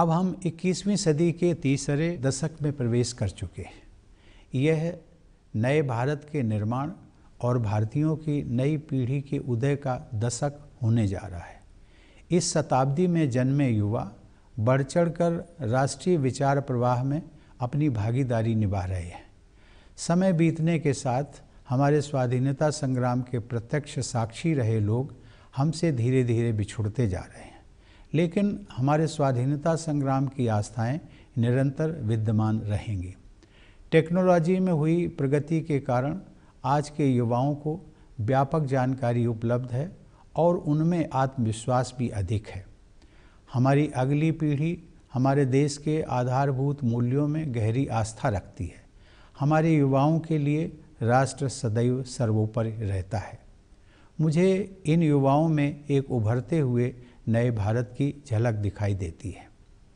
अब हम 21वीं सदी के तीसरे दशक में प्रवेश कर चुके हैं यह नए भारत के निर्माण और भारतीयों की नई पीढ़ी के उदय का दशक होने जा रहा है इस शताब्दी में जन्मे युवा बढ़ चढ़ कर राष्ट्रीय विचार प्रवाह में अपनी भागीदारी निभा रहे हैं समय बीतने के साथ हमारे स्वाधीनता संग्राम के प्रत्यक्ष साक्षी रहे लोग हमसे धीरे धीरे बिछुड़ते जा रहे हैं लेकिन हमारे स्वाधीनता संग्राम की आस्थाएं निरंतर विद्यमान रहेंगी टेक्नोलॉजी में हुई प्रगति के कारण आज के युवाओं को व्यापक जानकारी उपलब्ध है और उनमें आत्मविश्वास भी अधिक है हमारी अगली पीढ़ी हमारे देश के आधारभूत मूल्यों में गहरी आस्था रखती है हमारे युवाओं के लिए राष्ट्र सदैव सर्वोपरि रहता है मुझे इन युवाओं में एक उभरते हुए नए भारत की झलक दिखाई देती है